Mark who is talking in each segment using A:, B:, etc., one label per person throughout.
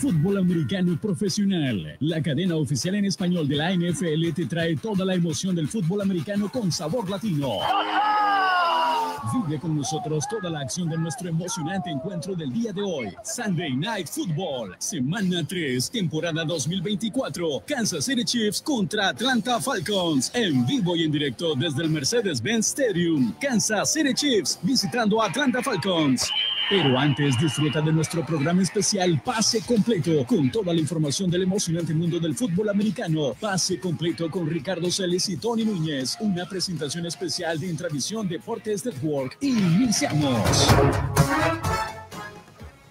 A: Fútbol americano profesional. La cadena oficial en español de la NFL te trae toda la emoción del fútbol americano con sabor latino. Vive con nosotros toda la acción de nuestro emocionante encuentro del día de hoy. Sunday Night Football, semana 3, temporada 2024. Kansas City Chiefs contra Atlanta Falcons. En vivo y en directo desde el Mercedes-Benz Stadium. Kansas City Chiefs visitando Atlanta Falcons. Pero antes disfruta de nuestro programa especial Pase Completo con toda la información del emocionante mundo del fútbol americano. Pase Completo con Ricardo celis y Tony Núñez. Una presentación especial de Intravisión Deportes Network. Iniciamos.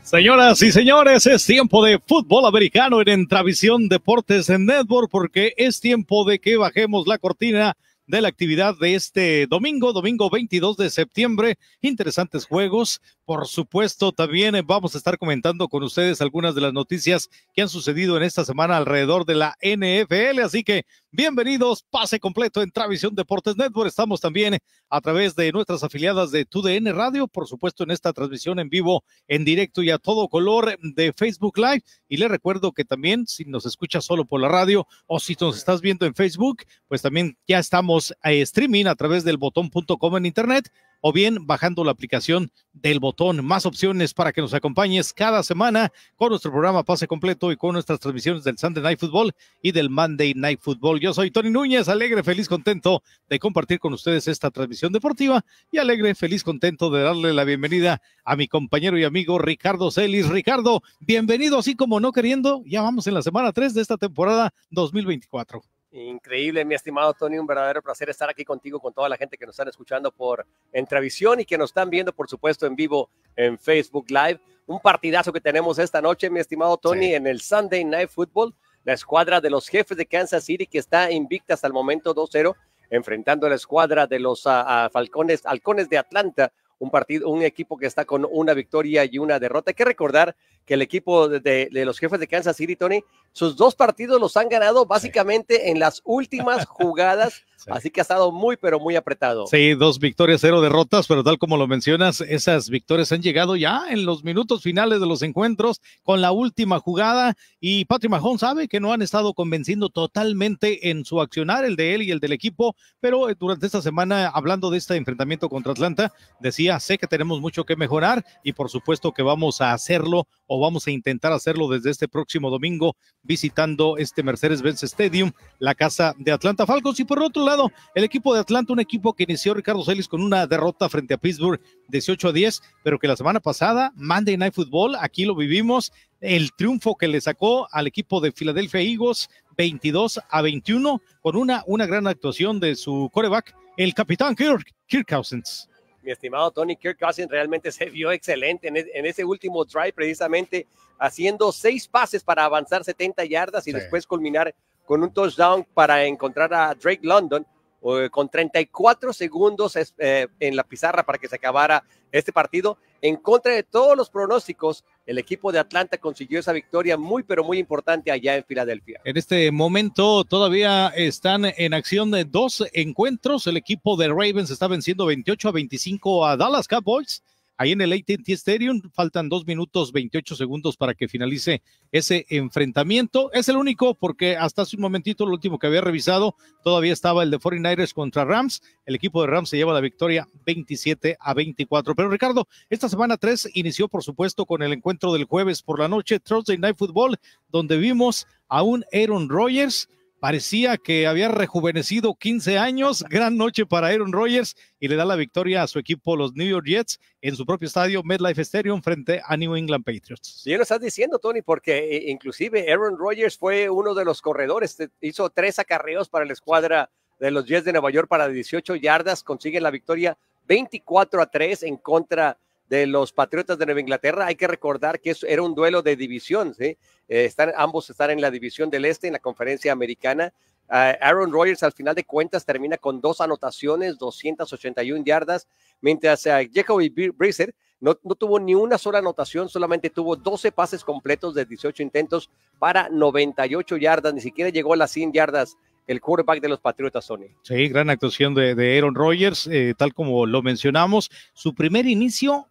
A: Señoras y señores, es tiempo de fútbol americano en Entravisión Deportes Network porque es tiempo de que bajemos la cortina de la actividad de este domingo, domingo 22 de septiembre. Interesantes juegos. Por supuesto, también eh, vamos a estar comentando con ustedes algunas de las noticias que han sucedido en esta semana alrededor de la NFL. Así que bienvenidos, pase completo en Travisión Deportes Network. Estamos también a través de nuestras afiliadas de TUDN Radio, por supuesto, en esta transmisión en vivo, en directo y a todo color de Facebook Live. Y les recuerdo que también, si nos escuchas solo por la radio o si nos estás viendo en Facebook, pues también ya estamos a eh, streaming a través del botón botón.com en internet o bien bajando la aplicación del botón. Más opciones para que nos acompañes cada semana con nuestro programa Pase Completo y con nuestras transmisiones del Sunday Night Football y del Monday Night Football. Yo soy Tony Núñez, alegre, feliz, contento de compartir con ustedes esta transmisión deportiva y alegre, feliz, contento de darle la bienvenida a mi compañero y amigo Ricardo Celis. Ricardo, bienvenido, así como no queriendo, ya vamos en la semana 3 de esta temporada 2024.
B: Increíble, mi estimado Tony, un verdadero placer estar aquí contigo, con toda la gente que nos están escuchando por Entrevisión y que nos están viendo, por supuesto, en vivo en Facebook Live. Un partidazo que tenemos esta noche, mi estimado Tony, en el Sunday Night Football. La escuadra de los jefes de Kansas City, que está invicta hasta el momento 2-0, enfrentando a la escuadra de los Falcones, de Atlanta, un partido, un equipo que está con una victoria y una derrota. Hay que recordar que el equipo de, de los jefes de Kansas City, Tony, sus dos partidos los han ganado básicamente en las últimas jugadas Así que ha estado muy, pero muy apretado. Sí,
A: dos victorias, cero derrotas, pero tal como lo mencionas, esas victorias han llegado ya en los minutos finales de los encuentros con la última jugada y Patrick Mahón sabe que no han estado convenciendo totalmente en su accionar, el de él y el del equipo, pero eh, durante esta semana, hablando de este enfrentamiento contra Atlanta, decía, sé que tenemos mucho que mejorar y por supuesto que vamos a hacerlo o vamos a intentar hacerlo desde este próximo domingo visitando este Mercedes-Benz Stadium, la casa de Atlanta Falcons y por otro lado, el equipo de Atlanta, un equipo que inició Ricardo Celis con una derrota frente a Pittsburgh 18 a 10, pero que la semana pasada, Monday Night Football, aquí lo vivimos, el triunfo que le sacó al equipo de Filadelfia Eagles 22 a 21 con una, una gran actuación de su coreback, el capitán Kirk, Cousins
B: mi estimado Tony Kirk Cousins realmente se vio excelente en, e, ese último try, precisamente haciendo seis pases para avanzar 70 yardas y después culminar con un touchdown para encontrar a Drake London eh, con 34 segundos eh, en la pizarra para que se acabara este partido. En contra de todos los pronósticos, el equipo de Atlanta consiguió esa victoria muy, pero muy importante allá en Filadelfia.
A: En este momento todavía están en acción de dos encuentros. El equipo de Ravens está venciendo 28 a 25 a Dallas Cowboys ahí en el ATT Stadium. Faltan dos minutos 28 segundos para que finalice ese enfrentamiento. Es el único porque hasta hace un momentito, lo último que había revisado, todavía estaba el de 49ers contra Rams. El equipo de Rams se lleva la victoria 27 a 24. Pero Ricardo, esta semana 3 inició, por supuesto, con el encuentro del jueves por la noche, Thursday Night Football, donde vimos a un Aaron Rodgers parecía que había rejuvenecido 15 años. Gran noche para Aaron Rodgers y le da la victoria a su equipo, los New York Jets, en su propio estadio MetLife Stadium frente a New England Patriots.
B: y lo estás diciendo, Tony, porque eh, inclusive Aaron Rodgers fue uno de los corredores, eh, hizo tres acarreos para la escuadra de los Jets de Nueva York para 18 yardas, consigue la victoria 24 a 3 en contra de de los Patriotas de Nueva Inglaterra. Hay que recordar que eso era un duelo de división. Eh, ambos están en la división del Este, en la conferencia americana. Ah, Aaron Rodgers al final de cuentas termina con dos anotaciones, 281 yardas, mientras que ah, Jacoby Brissett no, no, tuvo ni una sola anotación, solamente tuvo 12 pases completos de 18 intentos para 98 yardas, ni siquiera llegó a las 100 yardas el quarterback de los Patriotas, Sony.
A: Sí, gran actuación de, Aaron Rodgers, eh, tal como lo mencionamos, su primer inicio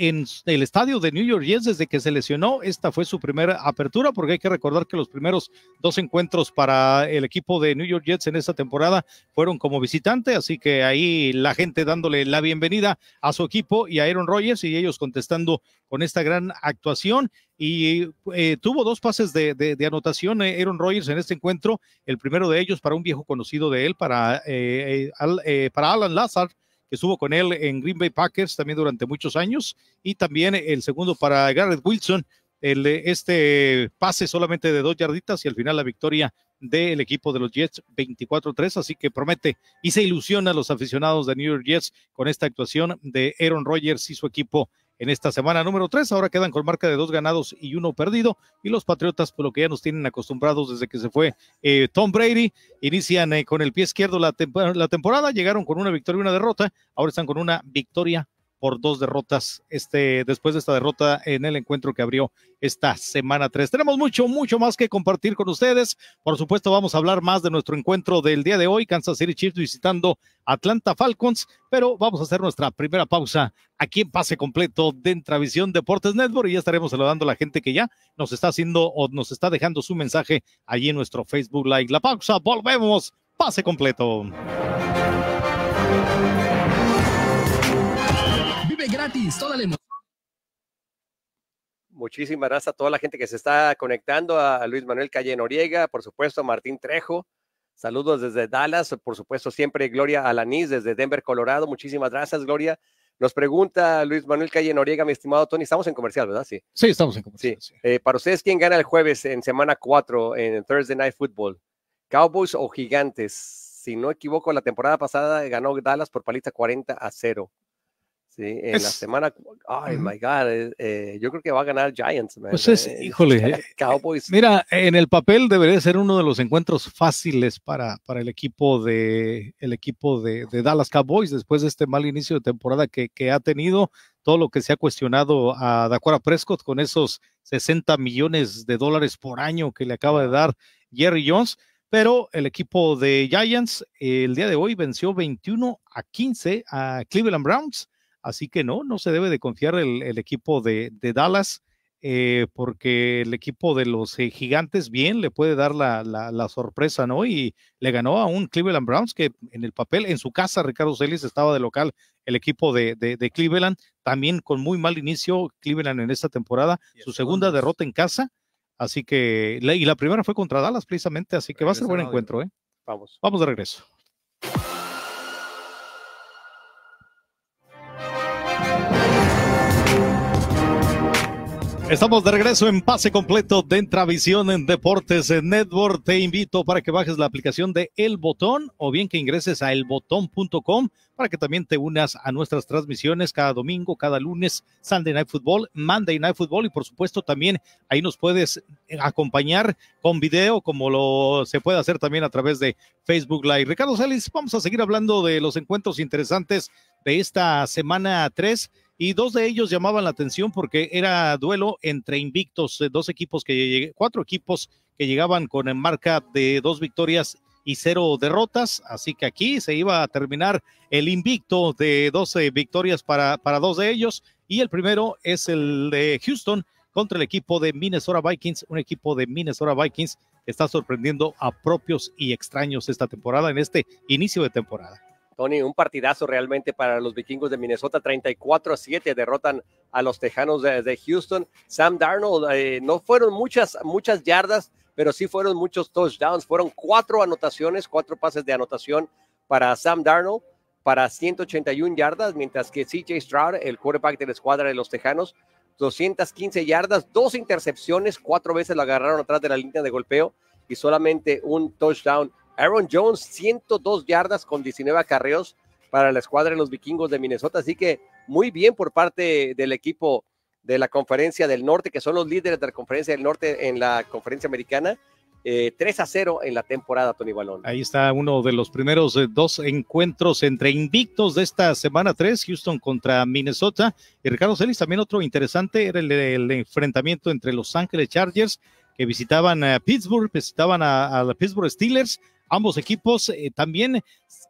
A: en el estadio de New York Jets desde que se lesionó. Esta fue su primera apertura, porque hay que recordar que los primeros dos encuentros para el equipo de New York Jets en esta temporada fueron como visitante, así que ahí la gente dándole la bienvenida a su equipo y a Aaron Rodgers y ellos contestando con esta gran actuación. Y eh, tuvo dos pases de, anotación eh, Aaron Rodgers en este encuentro, el primero de ellos para un viejo conocido de él, para, eh, para Alan Lazar que estuvo con él en Green Bay Packers también durante muchos años, y también el segundo para Garrett Wilson, el, este pase solamente de dos yarditas y al final la victoria del equipo de los Jets 24-3, así que promete y se ilusiona a los aficionados de New York Jets con esta actuación de Aaron Rodgers y su equipo en esta semana número tres, Ahora quedan con marca de dos ganados y uno perdido. Y los Patriotas, por lo que ya nos tienen acostumbrados desde que se fue eh, Tom Brady, inician eh, con el pie izquierdo la temporada. Llegaron con una victoria y una derrota. Ahora están con una victoria por dos derrotas este, después de esta derrota en el encuentro que abrió esta semana 3. Tenemos mucho, mucho más que compartir con ustedes. Por supuesto, vamos a hablar más de nuestro encuentro del día de hoy, Kansas City Chiefs visitando Atlanta Falcons, pero vamos a hacer nuestra primera pausa aquí en pase completo de Entravisión Deportes Network y ya estaremos saludando a la gente que ya nos está haciendo o nos está dejando su mensaje allí en nuestro Facebook Live. La pausa, volvemos, pase completo.
B: Muchísimas gracias a toda la gente que se está conectando, a Luis Manuel Calle Noriega, por supuesto, a Martín Trejo. Saludos desde Dallas, por supuesto, siempre Gloria Alaniz desde Denver, Colorado. Muchísimas gracias, Gloria. Nos pregunta Luis Manuel Calle Noriega, mi estimado Tony, estamos en comercial, ¿verdad? Sí, sí estamos en comercial. Eh, para ustedes, ¿quién gana el jueves en semana 4 en Thursday Night Football? ¿Cowboys o Gigantes? Si no equivoco, la temporada pasada ganó Dallas por paliza 40 a 0 en la semana. Oh, my God. Eh, eh, yo creo que va a ganar Giants, Pues eh, híjole.
A: Mira, en el papel debería ser uno de los encuentros fáciles para, para el equipo, de, el equipo de, Dallas Cowboys después de este mal inicio de temporada que, que, ha tenido. Todo lo que se ha cuestionado a Dakota Prescott con esos 60 millones de dólares por año que le acaba de dar Jerry Jones. Pero el equipo de Giants el día de hoy venció 21 a 15 a Cleveland Browns Así que no, no se debe de confiar el, equipo de, Dallas, eh, porque el equipo de los eh, gigantes bien le puede dar la, sorpresa, ¿no? Y le ganó a un Cleveland Browns que en el papel, en su casa, Ricardo Celis estaba de local, el equipo de, Cleveland, también con muy mal inicio Cleveland en esta temporada, su segunda derrota en casa. Así que, y la primera fue contra Dallas precisamente, así que va a ser buen encuentro, ¿eh? Vamos. Vamos de regreso. Estamos de regreso en pase completo de Entravisión en Deportes en Network. Te invito para que bajes la aplicación de El Botón o bien que ingreses a elbotón.com para que también te unas a nuestras transmisiones cada domingo, cada lunes, Sunday Night Football, Monday Night Football y por supuesto también ahí nos puedes eh, acompañar con video como lo se puede hacer también a través de Facebook Live. Ricardo Salis, vamos a seguir hablando de los encuentros interesantes de esta semana 3 y dos de ellos llamaban la atención porque era duelo entre invictos, eh, dos equipos que cuatro equipos que llegaban con marca de dos victorias y cero derrotas, así que aquí se iba a terminar el invicto de 12 victorias para, para dos de ellos y el primero es el de Houston contra el equipo de Minnesota Vikings, un equipo de Minnesota Vikings que está sorprendiendo a propios y extraños esta temporada en este inicio de temporada.
B: Tony, un partidazo realmente para los vikingos de Minnesota, 34 a 7 derrotan a los Tejanos de, Houston. Sam Darnold, eh, no fueron muchas, muchas yardas, pero sí fueron muchos touchdowns, fueron cuatro anotaciones, cuatro pases de anotación para Sam Darnold para 181 yardas, mientras que CJ Stroud, el quarterback de la escuadra de los Tejanos, 215 yardas, dos intercepciones, cuatro veces lo agarraron atrás de la línea de golpeo y solamente un touchdown Aaron Jones, 102 yardas con 19 carreos para la escuadra de los vikingos de Minnesota. Así que muy bien por parte del equipo de la conferencia del norte, que son los líderes de la conferencia del norte en la conferencia americana. 3 eh, a 0 en la temporada, Tony Balón.
A: Ahí está uno de los primeros eh, dos encuentros entre invictos de esta semana 3, Houston contra Minnesota. Y Ricardo Celis, también otro interesante era el, enfrentamiento entre Los Ángeles Chargers, que visitaban a Pittsburgh, visitaban a, a Pittsburgh Steelers ambos equipos eh, también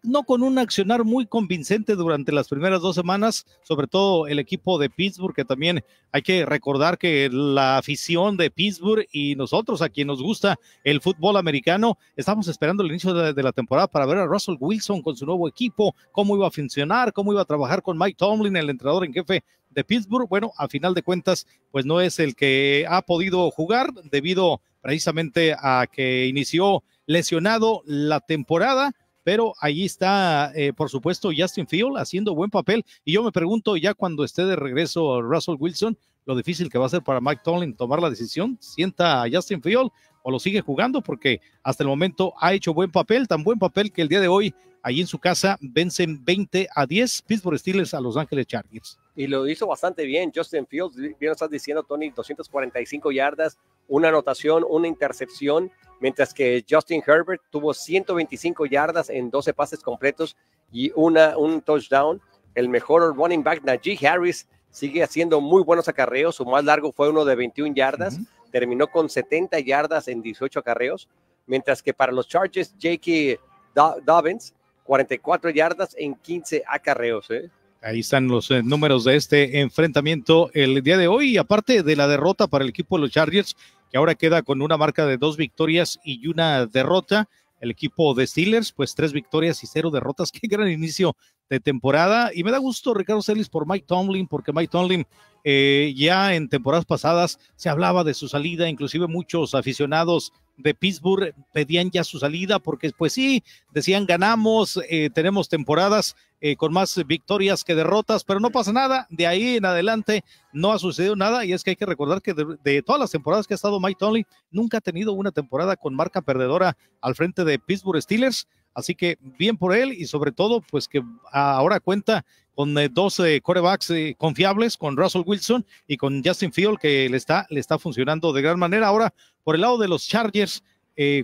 A: no con un accionar muy convincente durante las primeras dos semanas, sobre todo el equipo de Pittsburgh, que también hay que recordar que la afición de Pittsburgh y nosotros, a quien nos gusta el fútbol americano, estamos esperando el inicio de, de la temporada para ver a Russell Wilson con su nuevo equipo, cómo iba a funcionar, cómo iba a trabajar con Mike Tomlin, el entrenador en jefe de Pittsburgh. Bueno, a final de cuentas, pues no es el que ha podido jugar debido precisamente a que inició lesionado la temporada, pero allí está, eh, por supuesto, Justin Field haciendo buen papel. Y yo me pregunto, ya cuando esté de regreso Russell Wilson, lo difícil que va a ser para Mike Tomlin tomar la decisión, sienta a Justin Field o lo sigue jugando, porque hasta el momento ha hecho buen papel, tan buen papel que el día de hoy, allí en su casa, vencen 20 a 10 Pittsburgh Steelers a Los Ángeles Chargers.
B: Y lo hizo bastante bien Justin Fields, bien estás diciendo, Tony, 245 yardas, una anotación, una intercepción, mientras que Justin Herbert tuvo 125 yardas en 12 pases completos y una, un touchdown. El mejor running back, Najee Harris, sigue haciendo muy buenos acarreos. Su más largo fue uno de 21 yardas. Terminó con 70 yardas en 18 acarreos. Mientras que para los Chargers, Jakey Dobbins, 44 yardas en 15 acarreos. ¿eh?
A: Ahí están los eh, números de este enfrentamiento el día de hoy. aparte de la derrota para el equipo de los Chargers, que ahora queda con una marca de dos victorias y una derrota. El equipo de Steelers, pues tres victorias y cero derrotas. Qué gran inicio de temporada. Y me da gusto, Ricardo Celis, por Mike Tomlin, porque Mike Tomlin eh, ya en temporadas pasadas se hablaba de su salida, inclusive muchos aficionados de Pittsburgh pedían ya su salida porque pues sí, decían ganamos, eh, tenemos temporadas eh, con más victorias que derrotas, pero no pasa nada, de ahí en adelante no ha sucedido nada y es que hay que recordar que de, todas las temporadas que ha estado Mike Tonley nunca ha tenido una temporada con marca perdedora al frente de Pittsburgh Steelers Así que bien por él y sobre todo, pues que ahora cuenta con eh, dos eh, corebacks eh, confiables, con Russell Wilson y con Justin Field, que le está, le está funcionando de gran manera. Ahora, por el lado de los Chargers,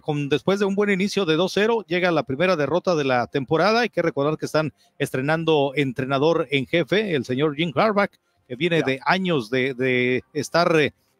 A: con, después de un buen inicio de 2-0, llega la primera derrota de la temporada. Hay que recordar que están estrenando entrenador en jefe, el señor Jim Harbaugh, que viene de años de, estar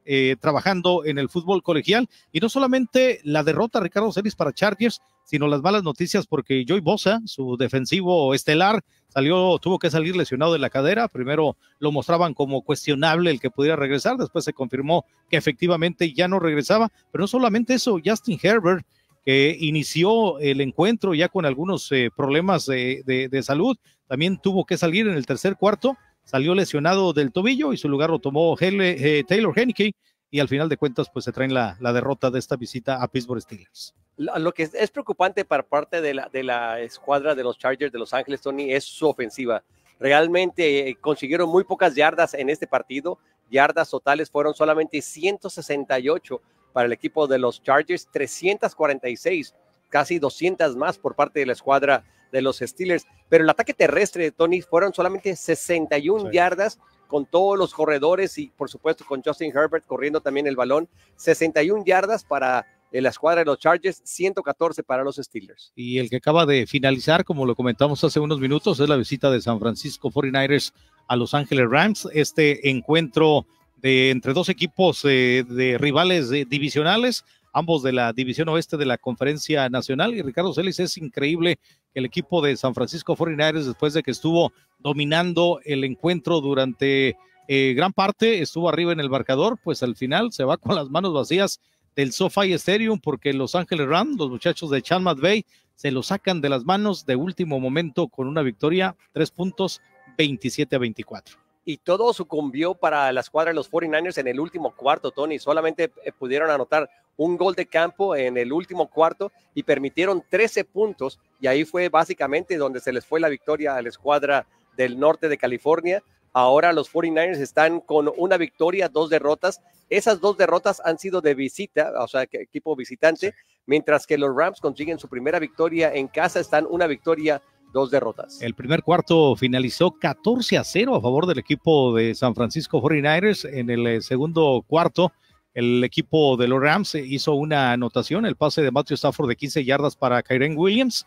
A: eh, trabajando en el fútbol colegial. Y no solamente la derrota Ricardo Celis para Chargers, sino las malas noticias porque Joy Bosa, su defensivo estelar, salió, tuvo que salir lesionado de la cadera. Primero lo mostraban como cuestionable el que pudiera regresar, después se confirmó que efectivamente ya no regresaba. Pero no solamente eso, Justin Herbert que inició el encuentro ya con algunos eh, problemas de salud, también tuvo que salir en el tercer cuarto salió lesionado del tobillo y su lugar lo tomó eh, Taylor Henke y al final de cuentas pues se traen la, derrota de esta visita a Pittsburgh Steelers.
B: Lo, que es, preocupante para parte de la, de la escuadra de los Chargers de Los Ángeles, Tony, es su ofensiva. Realmente eh, consiguieron muy pocas yardas en este partido. Yardas totales fueron solamente 168 para el equipo de los Chargers, 346, casi 200 más por parte de la escuadra de los Steelers. Pero el ataque terrestre de Tony fueron solamente 61 yardas con todos los corredores y por supuesto con Justin Herbert corriendo también el balón. 61 yardas para eh, la escuadra de los Chargers, 114 para los Steelers.
A: Y el que acaba de finalizar, como lo comentamos hace unos minutos, es la visita de San Francisco 49ers a Los Ángeles Rams. Este encuentro de entre dos equipos eh, de rivales eh, divisionales ambos de la división oeste de la Conferencia Nacional. Y Ricardo Celis, es increíble que el equipo de San Francisco 49 después de que estuvo dominando el encuentro durante eh, gran parte, estuvo arriba en el marcador, pues al final se va con las manos vacías del SoFi Stadium porque Los Ángeles Rams, los muchachos de Chalmad Bay, se lo sacan de las manos de último momento con una victoria, tres puntos, 27 a 24
B: y todo sucumbió para la escuadra de los 49 en el último cuarto, Tony. Solamente eh, pudieron anotar un gol de campo en el último cuarto y permitieron 13 puntos y ahí fue básicamente donde se les fue la victoria a la escuadra del norte de California. Ahora los 49ers están con una victoria, dos derrotas. Esas dos derrotas han sido de visita, o sea, equipo visitante, mientras que los Rams consiguen su primera victoria en casa, están una victoria, dos derrotas.
A: El primer cuarto finalizó 14 a 0 a favor del equipo de San Francisco 49ers. En el eh, segundo cuarto, el equipo de los Rams hizo una anotación, el pase de Matthew Stafford de 15 yardas para Kyren Williams,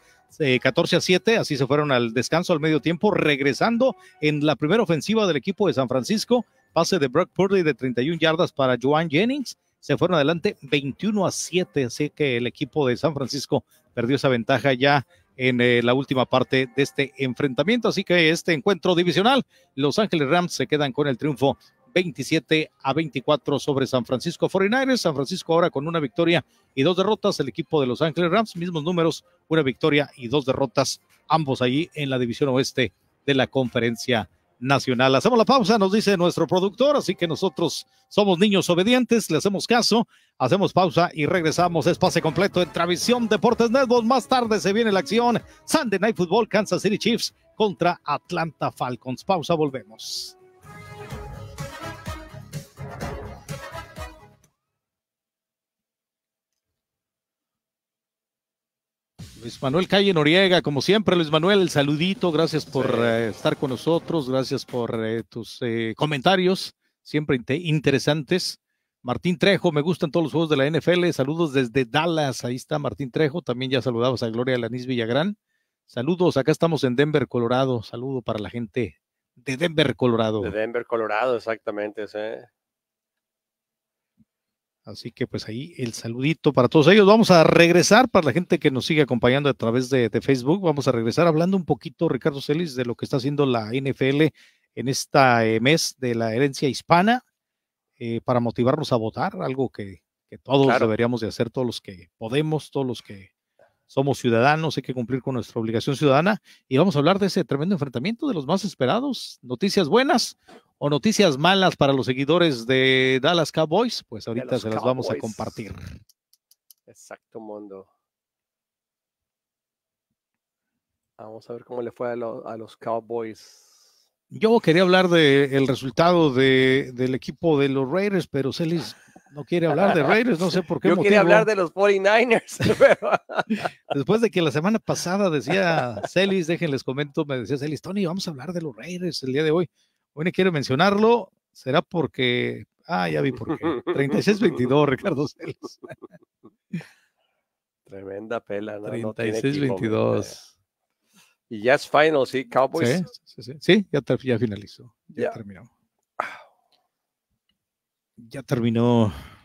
A: 14 eh, a 7, así se fueron al descanso al medio tiempo, regresando en la primera ofensiva del equipo de San Francisco, pase de Brock Purdy de 31 yardas para Joan Jennings, se fueron adelante 21 a 7, así que el equipo de San Francisco perdió esa ventaja ya en eh, la última parte de este enfrentamiento. Así que este encuentro divisional, Los Ángeles Rams se quedan con el triunfo 27 a 24 sobre San Francisco 49ers. San Francisco ahora con una victoria y dos derrotas. El equipo de Los Ángeles Rams, mismos números, una victoria y dos derrotas, ambos allí en la división oeste de la conferencia nacional. Hacemos la pausa, nos dice nuestro productor, así que nosotros somos niños obedientes, le hacemos caso, hacemos pausa y regresamos. Espacio completo en Travisión Deportes Network. Más tarde se viene la acción Sunday Night Football Kansas City Chiefs contra Atlanta Falcons. Pausa, volvemos. Luis Manuel Calle Noriega, como siempre, Luis Manuel, el saludito, gracias por eh, estar con nosotros, gracias por eh, tus eh, comentarios, siempre interesantes. Martín Trejo, me gustan todos los juegos de la NFL, saludos desde Dallas, ahí está Martín Trejo, también ya saludamos a Gloria Lanis Villagrán. Saludos, acá estamos en Denver, Colorado, saludo para la gente de Denver, Colorado. De
B: Denver, Colorado, exactamente, sí.
A: Así que pues ahí el saludito para todos ellos. Vamos a regresar para la gente que nos sigue acompañando a través de, Facebook. Vamos a regresar hablando un poquito, Ricardo Celis, de lo que está haciendo la NFL en este mes de la herencia hispana eh, para motivarnos a votar, algo que, todos deberíamos de hacer, todos los que podemos, todos los que somos ciudadanos, hay que cumplir con nuestra obligación ciudadana y vamos a hablar de ese tremendo enfrentamiento de los más esperados. Noticias buenas o noticias malas para los seguidores de Dallas Cowboys, pues ahorita se las vamos a compartir.
B: Exacto, mundo. Vamos a ver cómo le fue a, a los Cowboys
A: yo quería hablar del el resultado del equipo de los Raiders, pero Celis no quiere hablar de Raiders, no sé por qué. Yo quería hablar de
B: los 49ers. Pero...
A: Después de que la semana pasada decía Celis, déjenles comento, me decía Celis, Tony, vamos a hablar de los Raiders el día de hoy. Hoy no quiero mencionarlo, será porque. Ah, ya vi por qué. 36-22, Ricardo Celis.
B: Tremenda pela, ¿no? 36-22. Y ya es final, ¿sí? Cowboys.
A: Sí, sí, sí. ya, ya, finalizó. ya terminó. Ya terminó ah.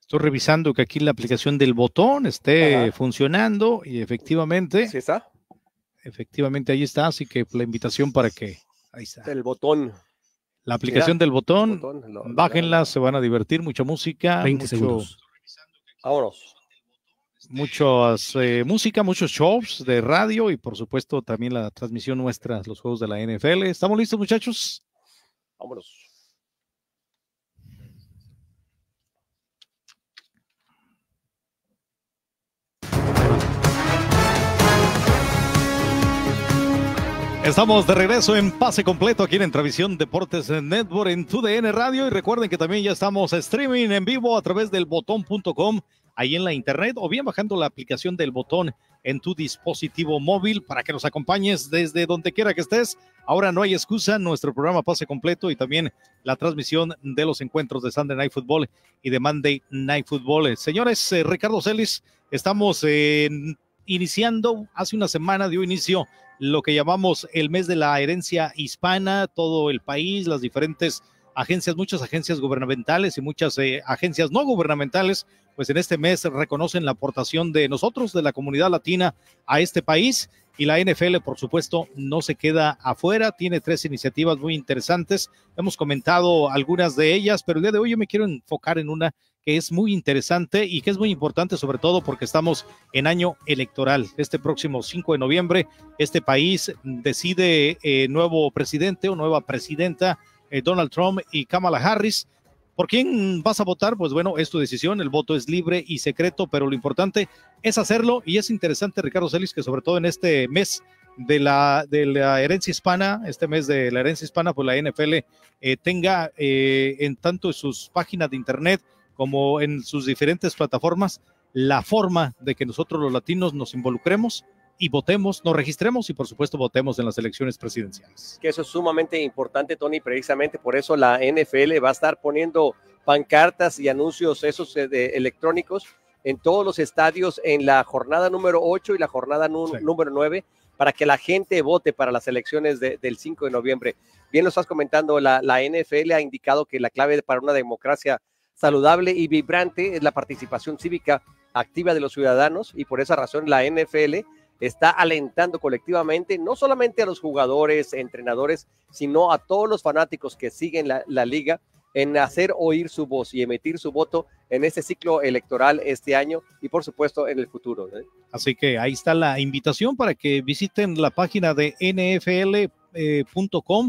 A: Estoy revisando que aquí la aplicación del botón esté funcionando y efectivamente. está? Efectivamente, ahí está. Así que la invitación para que.
B: Ahí está. El botón.
A: La aplicación del botón. bájenla, se van a divertir. Mucha música. 20 segundos muchas eh, música, muchos shows de radio y por supuesto también la transmisión nuestra, los juegos de la NFL. ¿Estamos listos, muchachos? Vámonos. Estamos de regreso en pase completo aquí en Entravisión Deportes Network en 2DN Radio y recuerden que también ya estamos streaming en vivo a través del botón.com ahí en la internet o bien bajando la aplicación del botón en tu dispositivo móvil para que nos acompañes desde donde quiera que estés. Ahora no hay excusa, nuestro programa pase completo y también la transmisión de los encuentros de Sunday Night Football y de Monday Night Football. Señores, eh, Ricardo Celis, estamos eh, iniciando, hace una semana dio inicio lo que llamamos el mes de la herencia hispana, todo el país, las diferentes agencias, muchas agencias gubernamentales y muchas eh, agencias no gubernamentales pues en este mes reconocen la aportación de nosotros, de la comunidad latina, a este país. Y la NFL, por supuesto, no se queda afuera. Tiene tres iniciativas muy interesantes. Hemos comentado algunas de ellas, pero el día de hoy yo me quiero enfocar en una que es muy interesante y que es muy importante, sobre todo porque estamos en año electoral. Este próximo 5 de noviembre, este país decide eh, nuevo presidente o nueva presidenta, eh, Donald Trump y Kamala Harris ¿Por quién vas a votar? Pues bueno, es tu decisión, el voto es libre y secreto, pero lo importante es hacerlo y es interesante, Ricardo Celis, que sobre todo en este mes de la, herencia hispana, este mes de la herencia hispana, pues la NFL eh, tenga eh, en tanto sus páginas de internet como en sus diferentes plataformas la forma de que nosotros los latinos nos involucremos y votemos, nos registremos y por supuesto votemos en las elecciones presidenciales.
B: Que eso es sumamente importante, Tony, precisamente por eso la NFL va a estar poniendo pancartas y anuncios esos eh, electrónicos en todos los estadios en la jornada número 8 y la jornada número 9 para que la gente vote para las elecciones del 5 de noviembre. Bien lo estás comentando, la NFL ha indicado que la clave para una democracia saludable y vibrante es la participación cívica activa de los ciudadanos y por esa razón la NFL está alentando colectivamente no solamente a los jugadores, entrenadores, sino a todos los fanáticos que siguen la, liga en hacer oír su voz y emitir su voto en este ciclo electoral este año y por supuesto en el futuro. ¿eh?
A: Así que ahí está la invitación para que visiten la página de nfl.com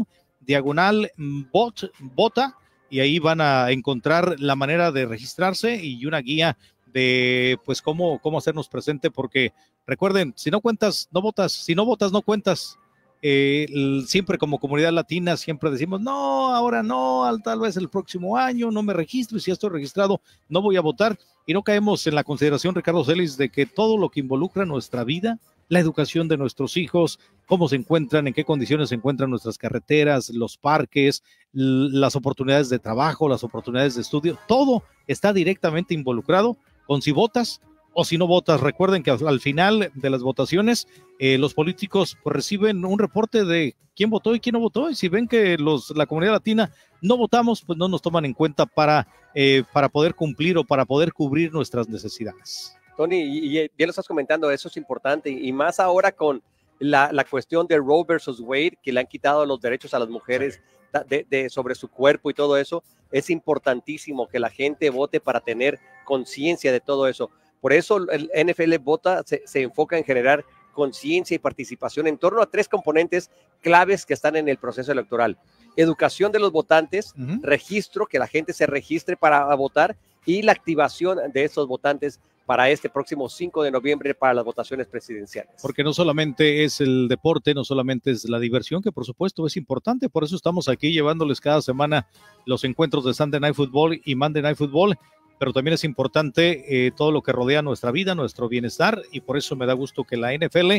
A: eh, diagonal mm, bot, bota y ahí van a encontrar la manera de registrarse y una guía de pues cómo, cómo hacernos presente, porque recuerden, si no cuentas, no votas, si no votas, no cuentas. Eh, siempre como comunidad latina, siempre decimos, no, ahora no, tal vez el próximo año no me registro y si estoy registrado no voy a votar. Y no caemos en la consideración, Ricardo Celis, de que todo lo que involucra nuestra vida, la educación de nuestros hijos, cómo se encuentran, en qué condiciones se encuentran nuestras carreteras, los parques, las oportunidades de trabajo, las oportunidades de estudio, todo está directamente involucrado con si votas o si no votas. Recuerden que al final de las votaciones eh, los políticos pues, reciben un reporte de quién votó y quién no votó. Y si ven que los, la comunidad latina no votamos, pues no nos toman en cuenta para, eh, para poder cumplir o para poder cubrir nuestras necesidades.
B: Tony, y, eh, bien lo estás comentando, eso es importante. Y más ahora con la, cuestión de Roe versus Wade, que le han quitado los derechos a las mujeres de, sobre su cuerpo y todo eso, es importantísimo que la gente vote para tener conciencia de todo eso. Por eso el NFL Vota se, enfoca en generar conciencia y participación en torno a tres componentes claves que están en el proceso electoral. Educación de los votantes, registro, que la gente se registre para votar y la activación de esos votantes para este próximo 5 de noviembre para las votaciones presidenciales.
A: Porque no solamente es el deporte, no solamente es la diversión, que por supuesto es importante, por eso estamos aquí llevándoles cada semana los encuentros de Sunday Night Football y Monday Night Football, pero también es importante eh, todo lo que rodea nuestra vida, nuestro bienestar, y por eso me da gusto que la NFL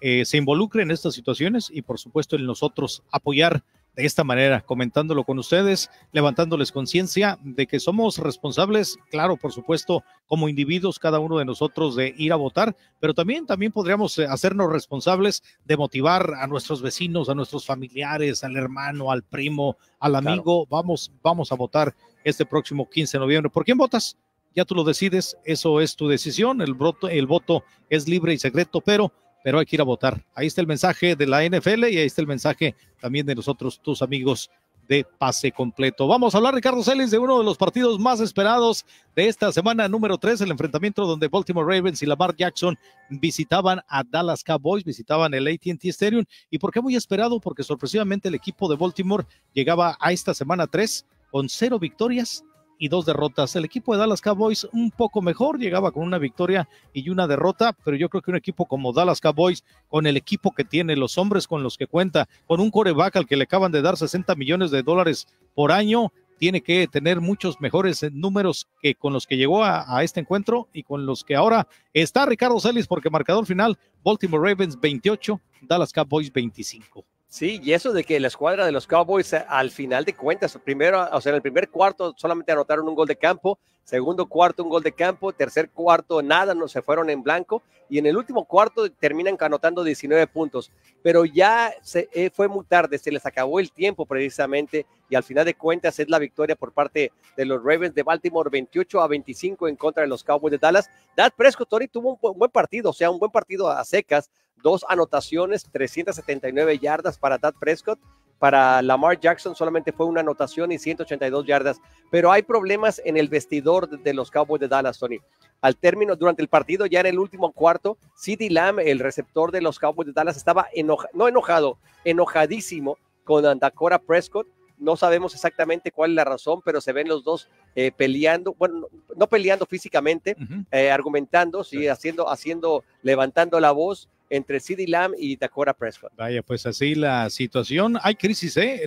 A: eh, se involucre en estas situaciones y por supuesto en nosotros apoyar de esta manera, comentándolo con ustedes, levantándoles conciencia de que somos responsables, claro, por supuesto, como individuos, cada uno de nosotros de ir a votar, pero también, también podríamos eh, hacernos responsables de motivar a nuestros vecinos, a nuestros familiares, al hermano, al primo, al amigo. Vamos, vamos a votar este próximo 15 de noviembre. ¿Por quién votas? Ya tú lo decides, eso es tu decisión, el, el voto es libre y secreto, pero pero hay que ir a votar. Ahí está el mensaje de la NFL y ahí está el mensaje también de nosotros, tus amigos de pase completo. Vamos a hablar, Ricardo Celis, de uno de los partidos más esperados de esta semana número 3, el enfrentamiento donde Baltimore Ravens y Lamar Jackson visitaban a Dallas Cowboys, visitaban el ATT Stadium. ¿Y por qué muy esperado? Porque sorpresivamente el equipo de Baltimore llegaba a esta semana 3 con cero victorias y dos derrotas. El equipo de Dallas Cowboys un poco mejor, llegaba con una victoria y una derrota, pero yo creo que un equipo como Dallas Cowboys, con el equipo que tiene, los hombres con los que cuenta, con un coreback al que le acaban de dar 60 millones de dólares por año, tiene que tener muchos mejores números que con los que llegó a, este encuentro y con los que ahora está Ricardo Celis, porque marcador final, Baltimore Ravens 28, Dallas Cowboys 25.
B: Sí, y eso de que la escuadra de los Cowboys eh, al final de cuentas, primero, o sea, en el primer cuarto solamente anotaron un gol de campo, segundo cuarto un gol de campo, tercer cuarto nada, no se fueron en blanco y en el último cuarto terminan anotando 19 puntos, pero ya eh, fue muy tarde, se les acabó el tiempo precisamente y al final de cuentas es la victoria por parte de los Ravens de Baltimore 28 a 25 en contra de los Cowboys de Dallas. Dad Prescott Tony tuvo un buen partido, o sea, un buen partido a secas, dos anotaciones, 379 yardas para Tad Prescott. Para Lamar Jackson solamente fue una anotación y 182 yardas, pero hay problemas en el vestidor de los Cowboys de Dallas, Tony. Al término, durante el partido, ya en el último cuarto, CD Lamb, el receptor de los Cowboys de Dallas, estaba enojado, no enojado, enojadísimo con Andacora Prescott. No sabemos exactamente cuál es la razón, pero se ven los dos eh, peleando, bueno, no, peleando físicamente, eh, argumentando, sí, Haciendo, haciendo, levantando la voz, entre CD Lamb y
A: Dakota Prescott. Vaya, pues así la situación. Hay crisis, ¿eh?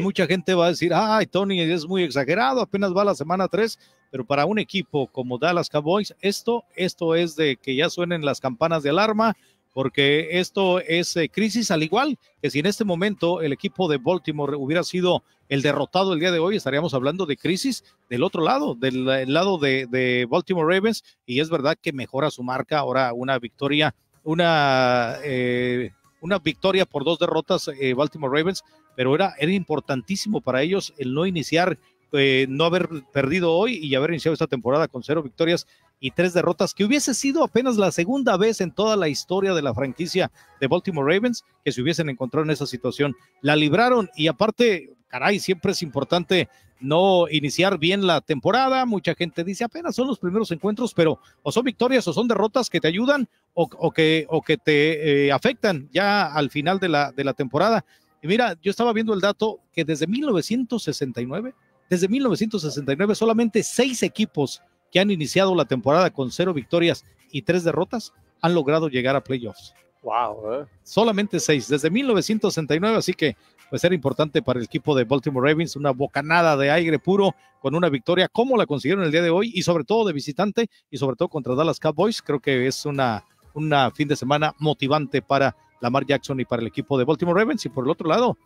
A: Mucha gente va a decir, ay, Tony es muy exagerado, apenas va la semana 3, pero para un equipo como Dallas Cowboys, esto, esto es de que ya suenen las campanas de alarma, porque esto es eh, crisis, al igual que si en este momento el equipo de Baltimore hubiera sido el derrotado el día de hoy, estaríamos hablando de crisis del otro lado, del lado de Baltimore Ravens, y es verdad que mejora su marca ahora una victoria una, eh, una victoria por dos derrotas eh, Baltimore Ravens, pero era, era importantísimo para ellos el no iniciar, eh, no haber perdido hoy y haber iniciado esta temporada con cero victorias y tres derrotas, que hubiese sido apenas la segunda vez en toda la historia de la franquicia de Baltimore Ravens que se hubiesen encontrado en esa situación. La libraron y aparte, caray, siempre es importante no iniciar bien la temporada. Mucha gente dice apenas son los primeros encuentros, pero o son victorias o son derrotas que te ayudan o, que, te eh, afectan ya al final de la, de la temporada. Y mira, yo estaba viendo el dato que desde 1969, desde 1969 solamente seis equipos que han iniciado la temporada con cero victorias y tres derrotas han logrado llegar a playoffs. Wow. ¿eh? Solamente seis, desde 1969, así que pues era importante para el equipo de Baltimore Ravens una bocanada de aire puro con una victoria como la consiguieron el día de hoy y sobre todo de visitante y sobre todo contra Dallas Cowboys. Creo que es una, una fin de semana motivante para Lamar Jackson y para el equipo de Baltimore Ravens y por el otro lado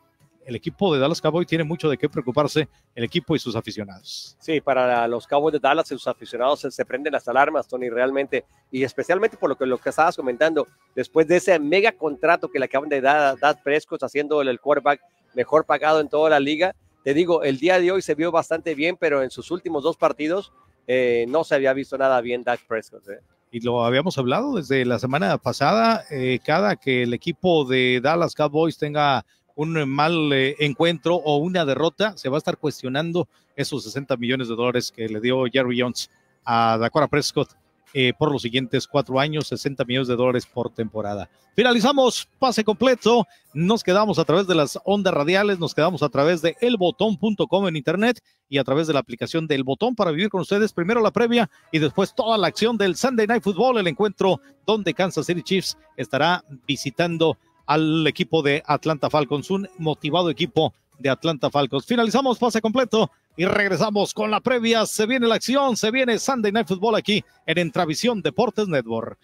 A: el equipo de Dallas Cowboys tiene mucho de qué preocuparse, el equipo y sus aficionados.
B: Sí, para los Cowboys de Dallas y sus aficionados se, prenden las alarmas, Tony, realmente, y especialmente por lo que, lo que estabas comentando, después de ese mega contrato que le acaban de dar a Dad Prescott haciendo el quarterback mejor pagado en toda la liga, te digo, el día de hoy se vio bastante bien, pero en sus últimos dos partidos eh, no se había visto nada bien Dak Prescott. ¿eh?
A: y lo habíamos hablado desde la semana pasada, eh, cada que el equipo de Dallas Cowboys tenga un mal eh, encuentro o una derrota, se va a estar cuestionando esos 60 millones de dólares que le dio Jerry Jones a Dakota Prescott eh, por los siguientes cuatro años, 60 millones de dólares por temporada. Finalizamos pase completo, nos quedamos a través de las ondas radiales, nos quedamos a través de elbotón.com en internet y a través de la aplicación del botón para vivir con ustedes primero la previa y después toda la acción del Sunday Night Football, el encuentro donde Kansas City Chiefs estará visitando al equipo de Atlanta Falcons, un motivado equipo de Atlanta Falcons. Finalizamos pase completo y regresamos con la previa. Se viene la acción, se viene Sunday Night Football aquí en Entravisión Deportes Network.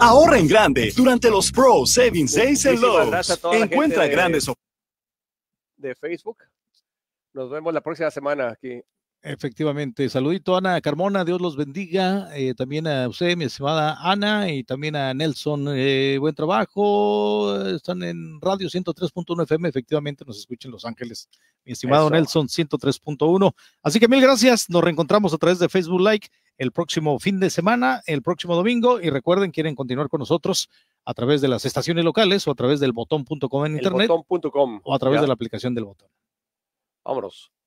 A: Ahorra en grande durante los Pro Savings Days en Encuentra grandes
B: de Facebook. Nos vemos la próxima semana aquí
A: Efectivamente. Saludito Ana Carmona, Dios los bendiga. Eh, también a usted, mi estimada Ana, y también a Nelson. Eh, buen trabajo. Están en Radio 103.1 FM. Efectivamente, nos escuchan Los Ángeles. Mi estimado Nelson, 103.1. Así que mil gracias. Nos reencontramos a través de Facebook Like el próximo fin de semana, el próximo domingo. Y recuerden, quieren continuar con nosotros a través de las estaciones locales o a través del botón.com en internet. O a través de la aplicación del botón.
B: Vámonos.